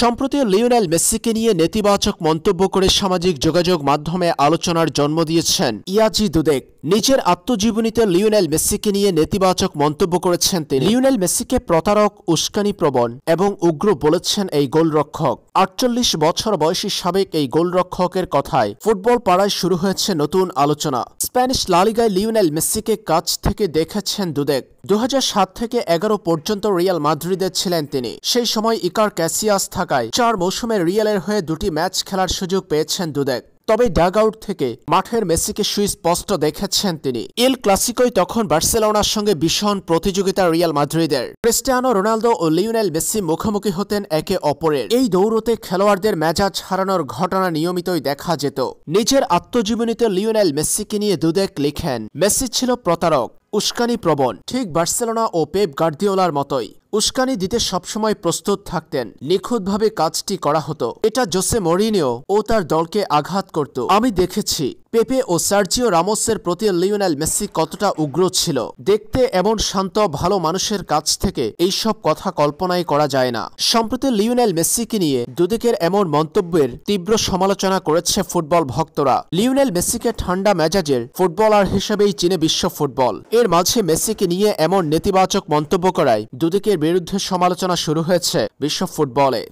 সম্প্রতি লিওনেল মেসিকে নিয়ে নেতিবাচক মন্তব্য করে সামাজিক যোগাযোগ মাধ্যমে আলোচনার জন্ম দিয়েছেন ইয়াজি দুদেক নিজের আত্মজীবনীতে লিওনেল মেসিকে নিয়ে নেতিবাচক মন্তব্য করেছেন তিনি লিওনেল মেসিকে প্রতারক উস্কানি প্রবণ এবং উগ্র বলেছেন এই গোলরক্ষক আটচল্লিশ বছর বয়সী সাবেক এই গোলরক্ষকের কথায় ফুটবল পাড়ায় শুরু হয়েছে নতুন আলোচনা স্প্যানিশ লালিগায় লিওনেল মেসিকে কাছ থেকে দেখেছেন দুদেক দু থেকে এগারো পর্যন্ত রিয়াল মাদ্রিদে ছিলেন তিনি সেই সময় ইকার ক্যাসিয়াস থাকায় চার মৌসুমে রিয়ালের হয়ে দুটি ম্যাচ খেলার সুযোগ পেয়েছেন দুদেক তবে ডাগ আউট থেকে মাঠের মেসিকে সুস্পষ্ট দেখেছেন তিনি এল ক্লাসিকোই তখন বার্সেলোনার সঙ্গে ভীষণ প্রতিযোগিতা রিয়াল মাদ্রিদের ক্রিস্টিয়ানো রোনালদো ও লিওনেল মেসি মুখোমুখি হতেন একে অপরের এই দৌড়তে খেলোয়াড়দের মেজাজ হারানোর ঘটনা নিয়মিতই দেখা যেত নিজের আত্মজীবনীতে লিওনেল মেসিকে নিয়ে দুদেক লিখেন মেসি ছিল প্রতারক উস্কানি প্রবণ ঠিক বার্সেলোনা ও পেপ গার্দিওলার মতোই উস্কানি দিতে সবসময় প্রস্তুত থাকতেন নিখুঁতভাবে কাজটি করা হতো এটা জোসে মরিনিও ও তার দলকে আঘাত করত আমি দেখেছি পেপে ও সার্জিও রামোসের প্রতি লিওনেল মেসি কতটা উগ্র ছিল দেখতে এমন শান্ত ভালো মানুষের কাছ থেকে এইসব কথা কল্পনাই করা যায় না সম্প্রতি লিওনেল মেসিকে নিয়ে দুদিকের এমন মন্তব্যের তীব্র সমালোচনা করেছে ফুটবল ভক্তরা লিওনেল মেসিকে ঠান্ডা মেজাজের ফুটবলার হিসেবেই চিনে বিশ্ব ফুটবল এর মাঝে মেসিকে নিয়ে এমন নেতিবাচক মন্তব্য করায় দুদিকের বিরুদ্ধে সমালোচনা শুরু হয়েছে বিশ্ব ফুটবলে